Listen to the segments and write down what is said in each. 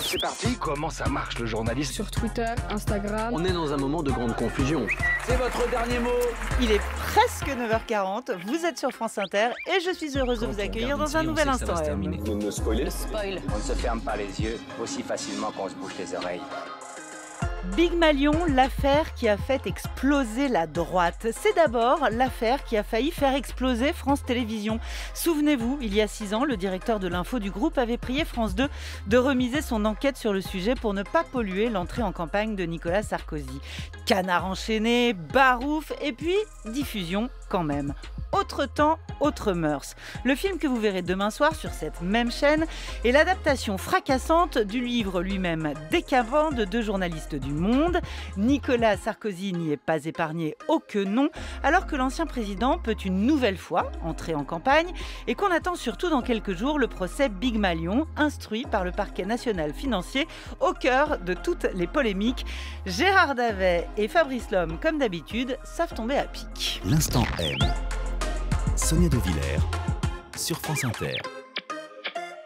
c'est parti. Comment ça marche le journalisme Sur Twitter, Instagram. On est dans un moment de grande confusion. C'est votre dernier mot. Il est presque 9h40. Vous êtes sur France Inter et je suis heureuse de vous accueillir dans un nouvel instant. Ne On ne se ferme pas les yeux aussi facilement qu'on se bouche les oreilles. Big Malion, l'affaire qui a fait exploser la droite. C'est d'abord l'affaire qui a failli faire exploser France Télévisions. Souvenez-vous, il y a six ans, le directeur de l'info du groupe avait prié France 2 de remiser son enquête sur le sujet pour ne pas polluer l'entrée en campagne de Nicolas Sarkozy. Canard enchaîné, barouf et puis diffusion quand même. Autre temps, autre mœurs. Le film que vous verrez demain soir sur cette même chaîne est l'adaptation fracassante du livre lui-même décavant de deux journalistes du Monde. Nicolas Sarkozy n'y est pas épargné, aucun que non, alors que l'ancien président peut une nouvelle fois entrer en campagne et qu'on attend surtout dans quelques jours le procès Big Malion, instruit par le parquet national financier au cœur de toutes les polémiques. Gérard Davet et Fabrice Lhomme, comme d'habitude, savent tomber à pic. L'instant M. Sonia De Villers, sur France Inter.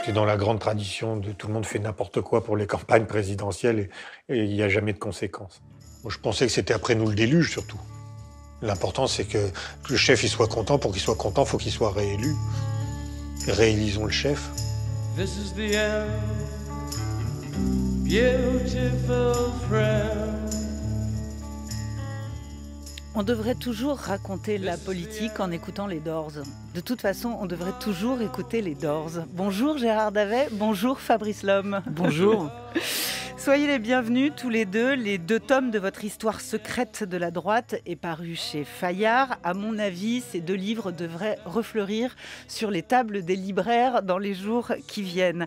C'est dans la grande tradition de tout le monde fait n'importe quoi pour les campagnes présidentielles et il n'y a jamais de conséquences. je pensais que c'était après nous le déluge surtout. L'important, c'est que le chef il soit content. Pour qu'il soit content, faut qu'il soit réélu. Réélisons le chef. This is the end, beautiful friend. On devrait toujours raconter la politique en écoutant les Doors. De toute façon, on devrait toujours écouter les Doors. Bonjour Gérard Davet, bonjour Fabrice Lhomme. Bonjour. Soyez les bienvenus tous les deux. Les deux tomes de votre histoire secrète de la droite est paru chez Fayard. À mon avis, ces deux livres devraient refleurir sur les tables des libraires dans les jours qui viennent.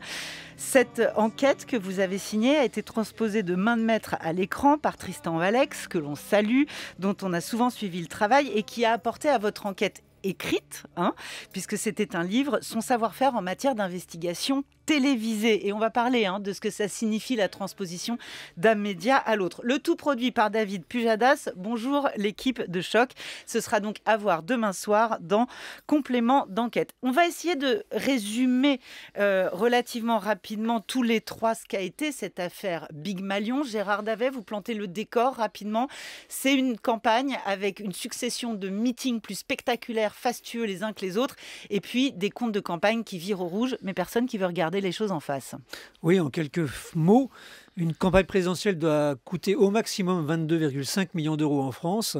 Cette enquête que vous avez signée a été transposée de main de maître à l'écran par Tristan Valex, que l'on salue, dont on a souvent suivi le travail et qui a apporté à votre enquête écrite, hein, puisque c'était un livre, son savoir-faire en matière d'investigation télévisée. Et on va parler hein, de ce que ça signifie la transposition d'un média à l'autre. Le tout produit par David Pujadas. Bonjour l'équipe de Choc. Ce sera donc à voir demain soir dans Complément d'enquête. On va essayer de résumer euh, relativement rapidement tous les trois ce qu'a été cette affaire Big Malion. Gérard Davet, vous plantez le décor rapidement. C'est une campagne avec une succession de meetings plus spectaculaires, fastueux les uns que les autres, et puis des comptes de campagne qui virent au rouge, mais personne qui veut regarder les choses en face. Oui, en quelques mots, une campagne présidentielle doit coûter au maximum 22,5 millions d'euros en France.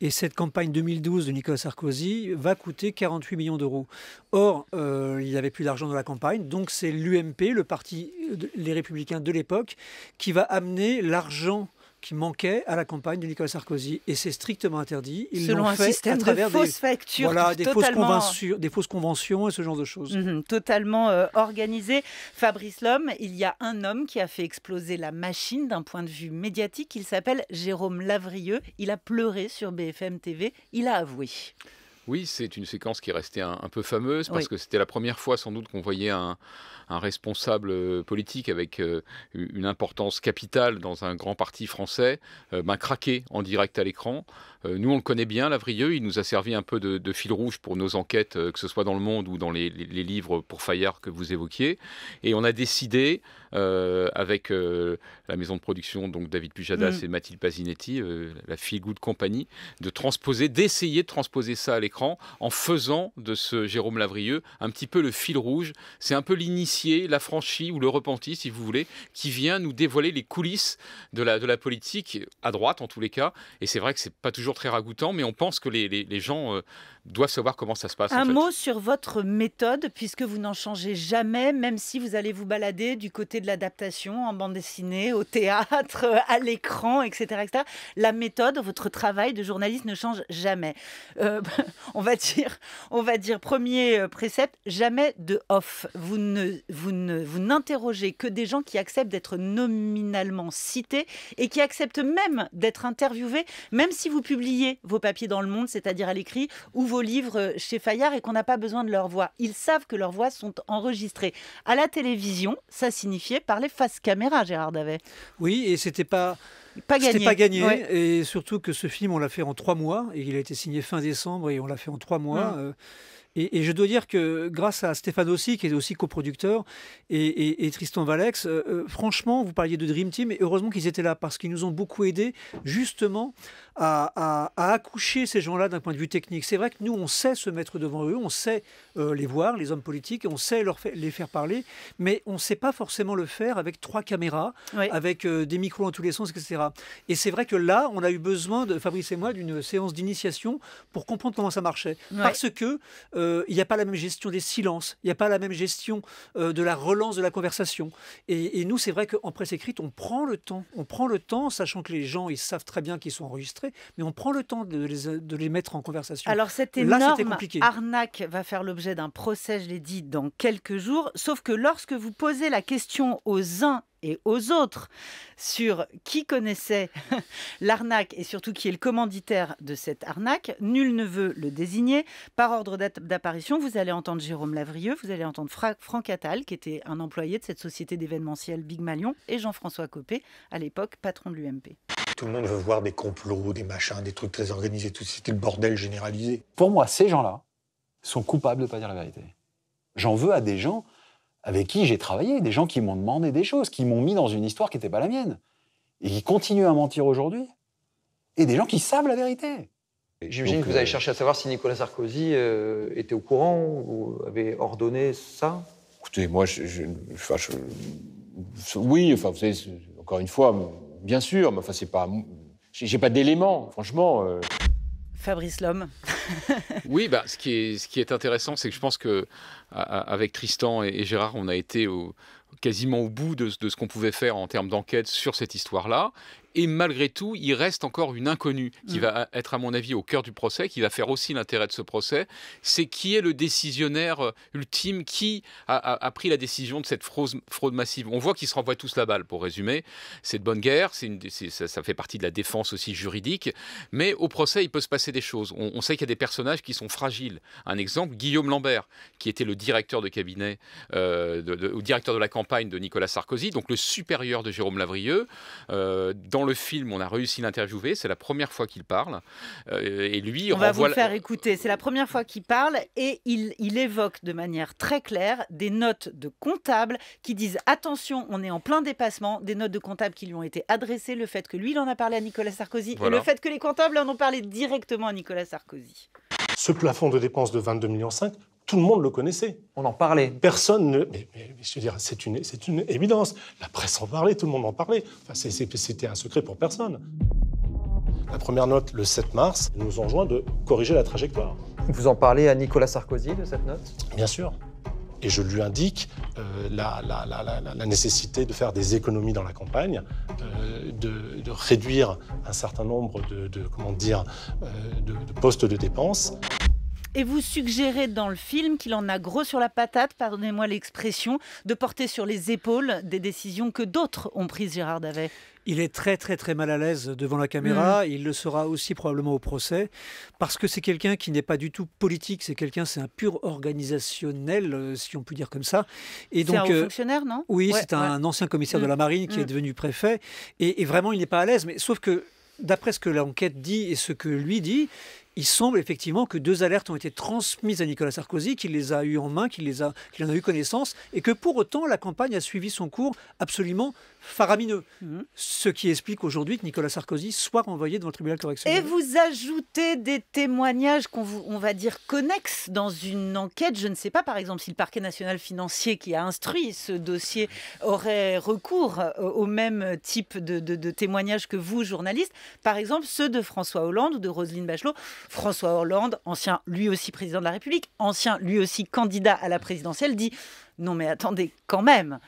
Et cette campagne 2012 de Nicolas Sarkozy va coûter 48 millions d'euros. Or, euh, il il avait plus d'argent dans la campagne. Donc c'est l'UMP, le parti Les Républicains de l'époque, qui va amener l'argent qui manquait à la campagne de Nicolas Sarkozy. Et c'est strictement interdit. Ils Selon un fait à travers de fausses factures. des, fausses des fausses, conventions et ce genre de choses. Mhm, totalement euh, organisé. Fabrice Lhomme, il y a un homme qui a fait exploser la machine d'un point de vue médiatique. Il s'appelle Jérôme Lavrieux. Il a pleuré sur BFM TV. Il a avoué. Oui, c'est une séquence qui est restée un, peu fameuse parce que c'était la première fois sans doute qu'on voyait un, responsable euh, politique avec euh, une importance capitale dans un grand parti français euh, ben, craquer en direct à l'écran. nous, on le connaît bien, Lavrieux. Il nous a servi un peu de, fil rouge pour nos enquêtes, que ce soit dans le monde ou dans les, livres pour Fayard que vous évoquiez. Et on a décidé, avec la maison de production, donc David Pujadas mm. et Mathilde Pasinetti, la fille Good Company, de transposer, d'essayer de transposer ça à l'écran en faisant de ce Jérôme Lavrieux un petit peu le fil rouge. C'est un peu l'initié, l'affranchi ou le repenti, si vous voulez, qui vient nous dévoiler les coulisses de la, politique, à droite en tous les cas. Et c'est vrai que c'est pas toujours très ragoûtant, mais on pense que les, gens. Euh, doivent savoir comment ça se passe. Un mot sur votre méthode, puisque vous n'en changez jamais, même si vous allez vous balader du côté de l'adaptation, en bande dessinée, au théâtre, à l'écran, etc., etc., La méthode, votre travail de journaliste ne change jamais. Euh, on va dire, on va dire premier euh, précepte, jamais de off. Vous ne, vous ne, vous n'interrogez que des gens qui acceptent d'être nominalement cités et qui acceptent même d'être interviewés, même si vous publiez vos papiers dans le Monde, c'est-à-dire à l'écrit ou vos livres euh, chez Fayard et qu'on n'a pas besoin de leur voix. Ils savent que leurs voix sont enregistrées. À la télévision, ça signifiait parler face caméra, Gérard Davet. Oui, et c'était pas pas gagné. pas gagné. Et surtout que ce film, on l'a fait en trois mois. Et il a été signé fin décembre et on l'a fait en trois mois. Ah. Euh. Et, je dois dire que grâce à Stéphane aussi, qui est aussi coproducteur, et, et, Tristan Valex, euh, franchement, vous parliez de Dream Team, et heureusement qu'ils étaient là, parce qu'ils nous ont beaucoup aidés justement à, accoucher ces gens-là d'un point de vue technique. C'est vrai que nous, on sait se mettre devant eux, on sait euh, les voir, les hommes politiques, on sait leur les faire parler, mais on ne sait pas forcément le faire avec trois caméras, avec euh, des micros en tous les sens, etc. Et c'est vrai que là, on a eu besoin, de, Fabrice et moi, d'une séance d'initiation pour comprendre comment ça marchait. Parce que euh, il n'y a pas la même gestion des silences, il n'y a pas la même gestion de la relance de la conversation. Et, et nous, c'est vrai qu'en presse écrite, on prend le temps, on prend le temps, sachant que les gens, ils savent très bien qu'ils sont enregistrés mais on prend le temps de les, mettre en conversation. Alors cette énorme arnaque va faire l'objet d'un procès, je l'ai dit, dans quelques jours, sauf que lorsque vous posez la question aux uns et aux autres sur qui connaissait l'arnaque et surtout qui est le commanditaire de cette arnaque. Nul ne veut le désigner. Par ordre d'apparition, vous allez entendre Jérôme Lavrieux, vous allez entendre Franck Attal, qui était un employé de cette société d'événementiel Big Malion, et Jean-François Copé, à l'époque patron de l'UMP tout le monde veut voir des complots, des machins, des trucs très organisés, tout c'était le bordel généralisé. Pour moi, ces gens-là sont coupables de ne pas dire la vérité. J'en veux à des gens avec qui j'ai travaillé, des gens qui m'ont demandé des choses, qui m'ont mis dans une histoire qui n'était pas la mienne, et qui continuent à mentir aujourd'hui, et des gens qui savent la vérité. J'imagine que vous avez euh, cherché à savoir si Nicolas Sarkozy euh, était au courant ou avait ordonné ça. Écoutez, moi, je, oui, enfin, vous encore une fois, bien sûr, mais enfin, c'est pas. J'ai pas d'éléments, franchement. Euh. Fabrice Lhomme. oui, bah, ce, qui est, intéressant, c'est que je pense que avec Tristan et, Gérard, on a été quasiment au bout de ce qu'on pouvait faire en termes d'enquête sur cette histoire-là. Et malgré tout, il reste encore une inconnue qui mm. va être, à mon avis, au cœur du procès, qui va faire aussi l'intérêt de ce procès. C'est qui est le décisionnaire euh, ultime, qui a, pris la décision de cette fraude, fraude massive. On voit qu'ils se renvoient tous la balle, pour résumer. C'est de bonne guerre, une, ça, fait partie de la défense aussi juridique. Mais au procès, il peut se passer des choses. On, sait qu'il y a des personnages qui sont fragiles. Un exemple, Guillaume Lambert, qui était le directeur de cabinet, euh, directeur de la campagne de Nicolas Sarkozy, donc le supérieur de Jérôme Lavrieux. Euh, dans film, on a réussi l'interviewer. C'est la première fois qu'il parle. Euh, et lui, on va vous faire écouter. C'est la première fois qu'il parle et il, évoque de manière très claire des notes de comptables qui disent attention, on est en plein dépassement. Des notes de comptables qui lui ont été adressées, le fait que lui, il en a parlé à Nicolas Sarkozy et le fait que les comptables en ont parlé directement à Nicolas Sarkozy. Ce plafond de dépenses de 22 millions tout le monde le connaissait. On en parlait. Personne ne. Mais, je veux dire, c'est une, c'est une évidence. La presse en parlait, tout le monde en parlait. Enfin, c'était un secret pour personne. La première note, le 7 mars, nous enjoint de corriger la trajectoire. Vous en parlez à Nicolas Sarkozy de cette note Bien sûr. Et je lui indique euh, la, la, la, la, nécessité de faire des économies dans la campagne, euh, de, de, réduire un certain nombre de, de comment dire, euh, de, de postes de dépenses. Et vous suggérez dans le film qu'il en a gros sur la patate, pardonnez-moi l'expression, de porter sur les épaules des décisions que d'autres ont prises, Gérard Davet. Il est très très très mal à l'aise devant la caméra, hmm. il le sera aussi probablement au procès, parce que c'est quelqu'un qui n'est pas du tout politique, c'est quelqu'un, c'est un pur organisationnel, euh, si on peut dire comme ça. Et donc, un euh, fonctionnaire, non Oui, c'est un, ancien commissaire de la hmm. marine qui hmm. est devenu préfet, et, vraiment il n'est pas à l'aise, mais sauf que d'après ce que l'enquête dit et ce que lui dit, il semble effectivement que deux alertes ont été transmises à Nicolas Sarkozy, qu'il les a eues en main, qu'il en a eu connaissance, et que pour autant la campagne a suivi son cours absolument faramineux. Mhm. Ce qui explique aujourd'hui que Nicolas Sarkozy soit renvoyé devant le tribunal correctionnel. Et vous ajoutez des témoignages qu'on on va dire connexes dans une enquête. Je ne sais pas, par exemple, si le parquet national financier qui a instruit ce dossier aurait recours au même type de, de témoignages que vous, journalistes. Par exemple, ceux de François Hollande ou de Roselyne Bachelot François Hollande, ancien lui aussi président de la République, ancien lui aussi candidat à la présidentielle, dit non mais attendez quand même,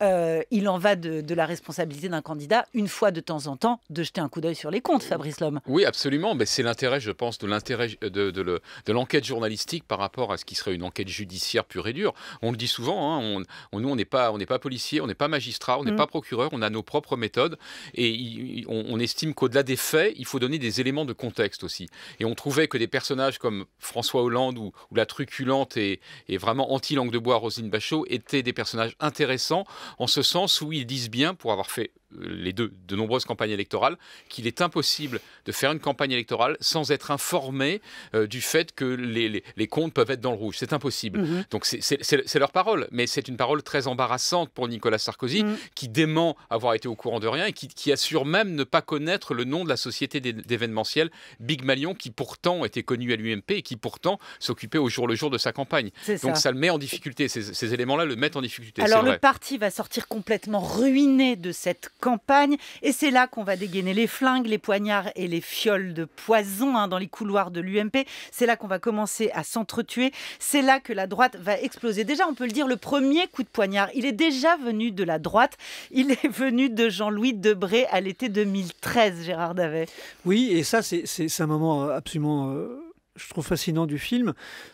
euh, il en va de, la responsabilité d'un candidat, une fois de temps en temps, de jeter un coup d'œil sur les comptes, Fabrice Lhomme. Oui, absolument. Mais c'est l'intérêt, je pense, de l'intérêt euh, de, l'enquête journalistique par rapport à ce qui serait une enquête judiciaire pure et dure. On le dit souvent, hein, on, nous, on n'est pas, on pas policier, on n'est pas magistrat, on n'est mm. pas procureur, on a nos propres méthodes. Et on, estime qu'au-delà des faits, il faut donner des éléments de contexte aussi. Et on trouvait que des personnages comme François Hollande ou, la truculente et, et vraiment anti-langue de bois Rosine Bachot étaient des personnages intéressants en ce sens où ils disent bien, pour avoir fait les deux, de nombreuses campagnes électorales, qu'il est impossible de faire une campagne électorale sans être informé euh, du fait que les, les, comptes peuvent être dans le rouge. C'est impossible. Mhm. Donc c'est leur parole, mais c'est une parole très embarrassante pour Nicolas Sarkozy, mhm. qui dément avoir été au courant de rien et qui, qui assure même ne pas connaître le nom de la société d'événementiel Big Malion, qui pourtant était connue à l'UMP et qui pourtant s'occupait au jour le jour de sa campagne. Donc ça. le met en difficulté, ces, éléments-là le mettent en difficulté. Alors le parti va sortir complètement ruiné de cette campagne. Et c'est là qu'on va dégainer les flingues, les poignards et les fioles de poison hein, dans les couloirs de l'UMP. C'est là qu'on va commencer à s'entretuer. C'est là que la droite va exploser. Déjà, on peut le dire, le premier coup de poignard, il est déjà venu de la droite. Il est venu de Jean-Louis Debré à l'été 2013, Gérard Davet. Oui, et ça, c'est un moment absolument... Euh, je trouve fascinant du film.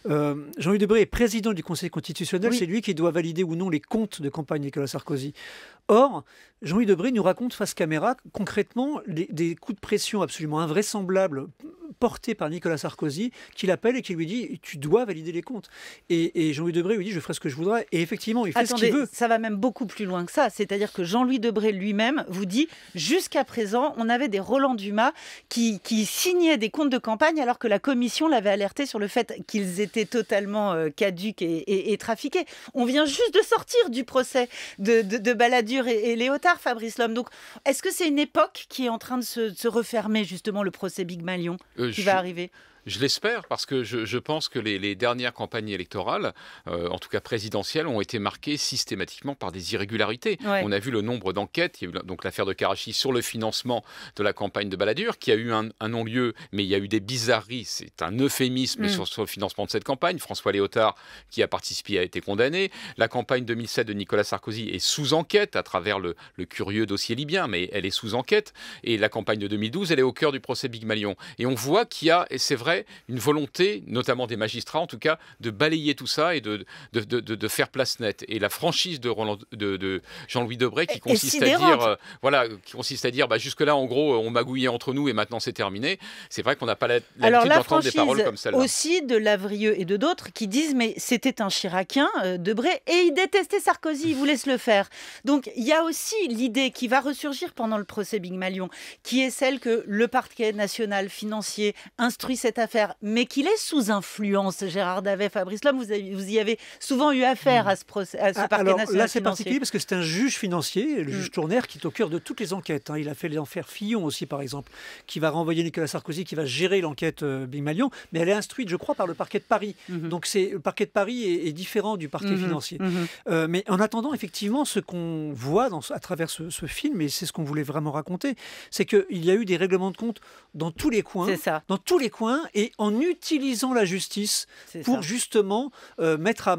Euh, Jean-Louis Debré est président du Conseil constitutionnel, c'est lui qui doit valider ou non les comptes de campagne Nicolas Sarkozy. Or, Jean-Louis Debré nous raconte face caméra concrètement des coups de pression absolument invraisemblables portés par Nicolas Sarkozy, qui l'appelle et qui lui dit Tu dois valider les comptes. Et, Jean-Louis Debré lui dit Je ferai ce que je voudrais. Et effectivement, il fait ce qu'il veut. Ça va même beaucoup plus loin que ça. C'est-à-dire que Jean-Louis Debré lui-même vous dit Jusqu'à présent, on avait des Roland Dumas qui, qui signaient des comptes de campagne alors que la commission avait alerté sur le fait qu'ils étaient totalement euh, caducs et, trafiqués. On vient juste de sortir du procès de, de, Balladur et, Léotard, Fabrice Lhomme. Donc, est-ce que c'est une époque qui est en train de se, refermer, justement, le procès Big Malion euh, qui va arriver je l'espère parce que je, pense que les, dernières campagnes électorales, euh, en tout cas présidentielles, ont été marquées systématiquement par des irrégularités. On a vu le nombre d'enquêtes. donc l'affaire de Karachi sur le financement de la campagne de Balladur, qui a eu un, non-lieu, mais il y a eu des bizarreries. C'est un euphémisme mm. sur, le financement de cette campagne. François Léotard, qui a participé, a été condamné. La campagne 2007 de Nicolas Sarkozy est sous enquête à travers le, le curieux dossier libyen, mais elle est sous enquête. Et la campagne de 2012, elle est au cœur du procès Big Malion. Et on voit qu'il y a, et c'est vrai, une volonté, notamment des magistrats en tout cas, de balayer tout ça et de, de, faire place nette. Et la franchise de, Roland, de, Jean-Louis Debré qui consiste à dire, euh, voilà, qui consiste à dire, bah, jusque-là, en gros, on magouillait entre nous et maintenant c'est terminé. C'est vrai qu'on n'a pas l'habitude d'entendre des paroles comme celle-là. aussi de Lavrieux et de d'autres qui disent, mais c'était un Chiracien, euh, Debré, et il détestait Sarkozy, il vous laisse le faire. Donc il y a aussi l'idée qui va ressurgir pendant le procès Big Malion, qui est celle que le parquet national financier instruit cette mais qu'il est sous influence, Gérard Davet, Fabrice Lhomme, vous, vous y avez souvent eu affaire hmm. à ce, procès, ce ah, parquet alors, national Là, c'est particulier parce que c'est un juge financier, le hmm. juge Tournaire, qui est au cœur de toutes les enquêtes. Hein. Il a fait les Enfers Fillon aussi, par exemple, qui va renvoyer Nicolas Sarkozy, qui va gérer l'enquête euh, Big Malion, mais elle est instruite, je crois, par le parquet de Paris. Mhm. Donc c'est le parquet de Paris est, différent du parquet mhm. financier. Mhm. Euh, mais en attendant, effectivement, ce qu'on voit dans, à travers ce, film, et c'est ce qu'on voulait vraiment raconter, c'est qu'il y a eu des règlements de compte dans tous les coins, ça. dans tous les coins, et en utilisant la justice pour justement mettre à,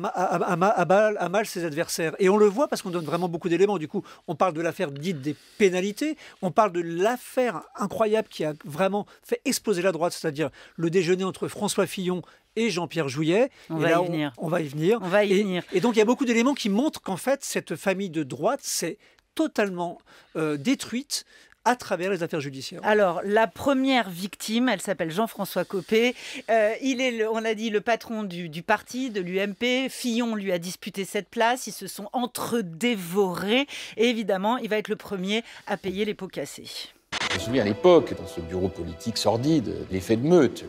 mal, ses adversaires. Et on le voit parce qu'on donne vraiment beaucoup d'éléments. Du coup, on parle de l'affaire dite des pénalités, on parle de l'affaire incroyable qui a vraiment fait exploser la droite, c'est-à-dire le déjeuner entre François Fillon et Jean-Pierre Jouyet. On, va y venir. On, va y venir. On va et, venir. Et donc, il y a beaucoup d'éléments qui montrent qu'en fait, cette famille de droite, s'est totalement euh, détruite à travers les affaires judiciaires. Alors, la première victime, elle s'appelle Jean-François Copé. Euh, il est, on a dit, le patron du, parti, de l'UMP. Fillon lui a disputé cette place. Ils se sont entre-dévorés. Et évidemment, il va être le premier à payer les pots cassés. Je me souviens à l'époque, dans ce bureau politique sordide, l'effet de meute,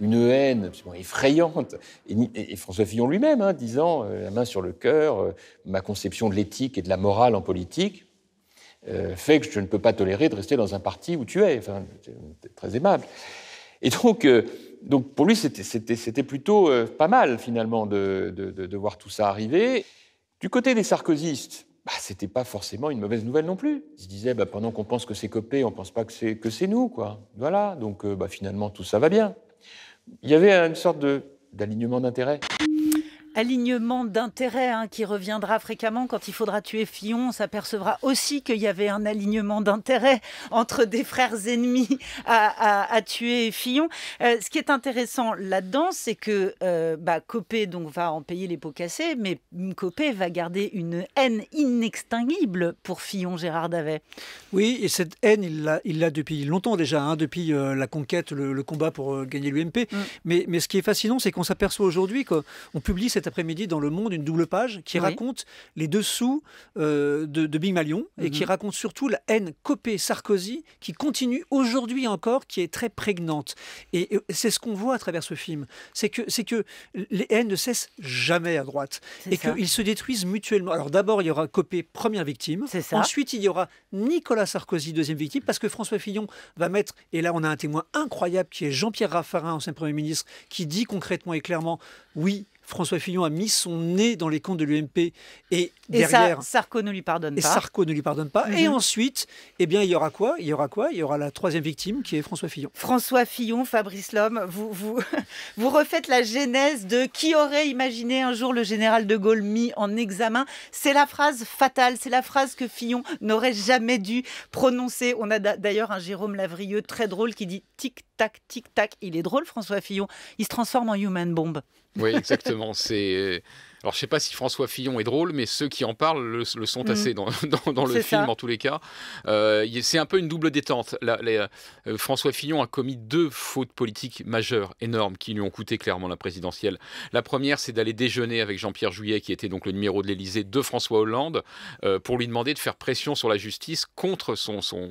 une haine absolument effrayante. Et, François Fillon lui-même, hein, disant, euh, la main sur le cœur, euh, ma conception de l'éthique et de la morale en politique, euh, fait que je ne peux pas tolérer de rester dans un parti où tu es. Enfin, très aimable. Et donc, euh, donc pour lui, c'était plutôt euh, pas mal, finalement, de, voir tout ça arriver. Du côté des sarkozystes, bah, c'était pas forcément une mauvaise nouvelle non plus. Ils se disaient, bah, pendant qu'on pense que c'est Copé, on ne pense pas que c'est nous, quoi. Voilà, donc bah, finalement, tout ça va bien. Il y avait une sorte d'alignement d'intérêts alignement d'intérêts hein, qui reviendra fréquemment quand il faudra tuer Fillon. On s'apercevra aussi qu'il y avait un alignement d'intérêts entre des frères ennemis à, tuer Fillon. Euh, ce qui est intéressant là-dedans, c'est que euh, bah, Copé donc, va en payer les pots cassés, mais Copé va garder une haine inextinguible pour Fillon Gérard Davet. Oui, et cette haine, il l'a depuis longtemps déjà, hein, depuis euh, la conquête, le, combat pour gagner l'UMP. Mm. Mais, mais ce qui est fascinant, c'est qu'on s'aperçoit aujourd'hui qu'on publie cette après-midi dans Le Monde une double page qui raconte les dessous euh, de, de, Big et qui mhm. raconte surtout la haine Copé-Sarkozy qui continue aujourd'hui encore, qui est très prégnante. Et, c'est ce qu'on voit à travers ce film. C'est que, c'est que les haines ne cessent jamais à droite et qu'ils se détruisent mutuellement. Alors d'abord, il y aura Copé, première victime. Ensuite, il y aura Nicolas Sarkozy, deuxième victime, parce que François Fillon va mettre, et là on a un témoin incroyable qui est Jean-Pierre Raffarin, ancien Premier ministre, qui dit concrètement et clairement, oui, François Fillon a mis son nez dans les comptes de l'UMP et derrière et Sarko ne lui pardonne pas. Et Sarko ne lui pardonne pas. Et ensuite, eh bien, il y aura quoi Il y aura quoi Il y aura la troisième victime qui est François Fillon. François Fillon, Fabrice Lhomme, vous vous vous refaites la genèse de qui aurait imaginé un jour le général de Gaulle mis en examen. C'est la phrase fatale, c'est la phrase que Fillon n'aurait jamais dû prononcer. On a d'ailleurs un Jérôme Lavrieux très drôle qui dit tic tac, tic, tac. Il est drôle, François Fillon. Il se transforme en human bomb. Oui, exactement. C'est euh, alors, je sais pas si François Fillon est drôle, mais ceux qui en parlent le, sont mm. assez dans, le film, en tous les cas. Euh, c'est un peu une double détente. Euh, François Fillon a commis deux fautes politiques majeures, énormes, qui lui ont coûté clairement la présidentielle. La première, c'est d'aller déjeuner avec Jean-Pierre Jouyet, qui était donc le numéro de l'Élysée de François Hollande, euh, pour lui demander de faire pression sur la justice contre son, son,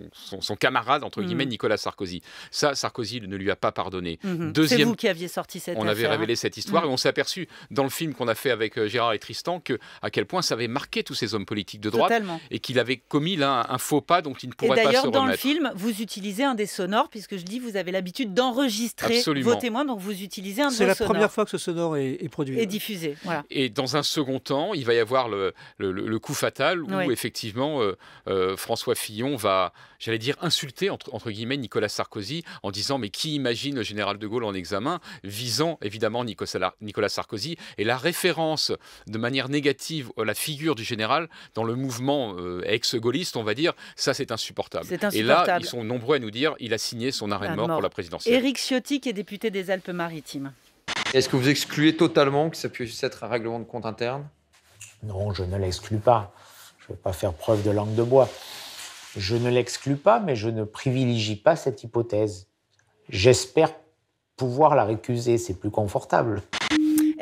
camarade, entre mm. guillemets, Nicolas Sarkozy. Ça, Sarkozy ne lui a pas pardonné. Mm-hmm. Deuxième, c'est vous qui aviez sorti cette On avait révélé hein. cette histoire mm. et on s'est aperçu dans le film qu'on a fait avec euh, Gérard et Tristan que à quel point ça avait marqué tous ces hommes politiques de droite et qu'il avait commis là un, faux pas dont il ne pourrait pas se remettre. Et d'ailleurs, dans le film, vous utilisez un des sonores puisque je dis vous avez l'habitude d'enregistrer vos témoins, donc vous utilisez un des sonores. C'est la première fois que ce sonore est, produit. Et diffusé. Et dans un second temps, il va y avoir le, coup fatal où effectivement euh, euh, François Fillon va j'allais dire, insulter » entre, guillemets, Nicolas Sarkozy en disant Mais qui imagine le général de Gaulle en examen visant évidemment Nicolas Sarkozy et la référence de manière négative à la figure du général dans le mouvement euh, ex-gaulliste, on va dire, ça c'est insupportable. Et là, ils sont nombreux à nous dire il a signé son arrêt de mort, pour la présidentielle. Éric Ciotti, qui est député des Alpes-Maritimes. Est-ce que vous excluez totalement que ça puisse être un règlement de compte interne Non, je ne l'exclus pas. Je ne vais pas faire preuve de langue de bois. Je ne l'exclus pas, mais je ne privilégie pas cette hypothèse. J'espère pouvoir la récuser, c'est plus confortable.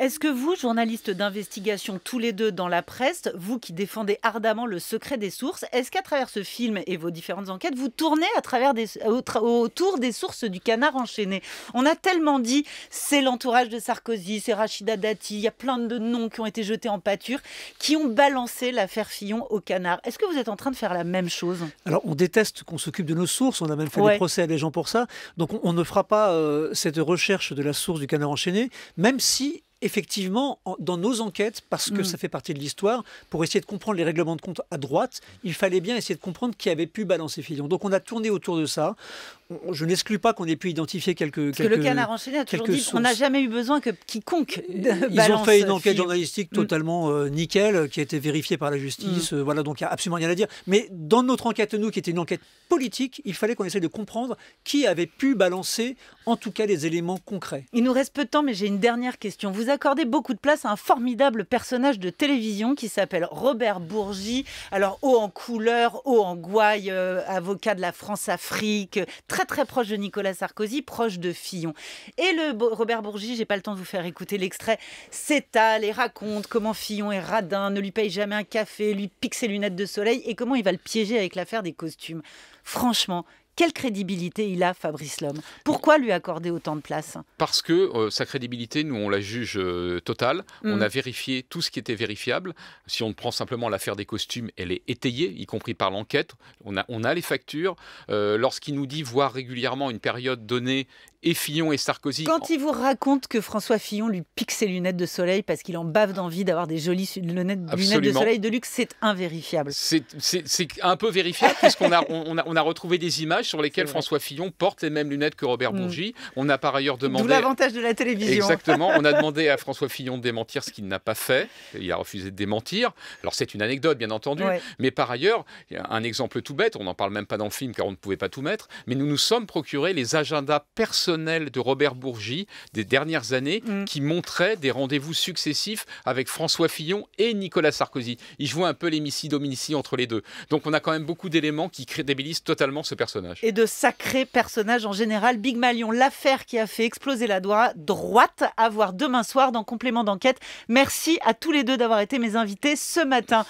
Est-ce que vous, journalistes d'investigation, tous les deux dans la presse, vous qui défendez ardemment le secret des sources, est-ce qu'à travers ce film et vos différentes enquêtes, vous tournez à travers autour des sources du canard enchaîné On a tellement dit, c'est l'entourage de Sarkozy, c'est Rachida Dati, il y a plein de noms qui ont été jetés en pâture, qui ont balancé l'affaire Fillon au canard. Est-ce que vous êtes en train de faire la même chose Alors, on déteste qu'on s'occupe de nos sources, on a même fait des procès à des gens pour ça, donc on, ne fera pas euh, cette recherche de la source du canard enchaîné, même si effectivement, dans nos enquêtes, parce que mm. ça fait partie de l'histoire, pour essayer de comprendre les règlements de compte à droite, il fallait bien essayer de comprendre qui avait pu balancer Fillon. Donc on a tourné autour de ça. je n'exclus pas qu'on ait pu identifier quelques. quelques, que le canard a toujours dit on n'a jamais eu besoin que quiconque. Euh, Ils ont fait une enquête journalistique mm. totalement euh, nickel, qui a été vérifiée par la justice. Mm. Euh, voilà, donc il n'y a absolument rien à dire. Mais dans notre enquête, nous, qui était une enquête politique, il fallait qu'on essaie de comprendre qui avait pu balancer, en tout cas, les éléments concrets. Il nous reste peu de temps, mais j'ai une dernière question. Vous accorder beaucoup de place à un formidable personnage de télévision qui s'appelle Robert Bourgi. Alors, haut en couleur, haut en gouaille, euh, avocat de la France-Afrique, très très proche de Nicolas Sarkozy, proche de Fillon. Et le Robert Bourgi, j'ai pas le temps de vous faire écouter l'extrait, s'étale et raconte comment Fillon est radin, ne lui paye jamais un café, lui pique ses lunettes de soleil et comment il va le piéger avec l'affaire des costumes. Franchement, quelle crédibilité il a, Fabrice Lhomme Pourquoi lui accorder autant de place Parce que euh, sa crédibilité, nous, on la juge euh, totale. On mm. a vérifié tout ce qui était vérifiable. Si on prend simplement l'affaire des costumes, elle est étayée, y compris par l'enquête. On a, on a les factures. Euh, lorsqu'il nous dit voir régulièrement une période donnée et Fillon et Sarkozy. Quand il vous raconte que François Fillon lui pique ses lunettes de soleil parce qu'il en bave d'envie d'avoir des jolies lunettes, de soleil de luxe, c'est invérifiable. C'est un peu vérifiable puisqu'on a, a, on a retrouvé des images sur lesquels François Fillon porte les mêmes lunettes que Robert mm. Bourgi. On a par ailleurs demandé. D'où l'avantage de la télévision. Exactement. On a demandé à François Fillon de démentir ce qu'il n'a pas fait. Il a refusé de démentir. Alors c'est une anecdote, bien entendu. Mais par ailleurs, un exemple tout bête, on n'en parle même pas dans le film car on ne pouvait pas tout mettre, mais nous nous sommes procurés les agendas personnels de Robert Bourgi des dernières années mm. qui montraient des rendez-vous successifs avec François Fillon et Nicolas Sarkozy. Il joue un peu l'hémicy dominici entre les deux. Donc on a quand même beaucoup d'éléments qui crédibilisent totalement ce personnage. Et de sacrés personnages en général. Big Malion, l'affaire qui a fait exploser la droite à voir demain soir dans Complément d'enquête. Merci à tous les deux d'avoir été mes invités ce matin.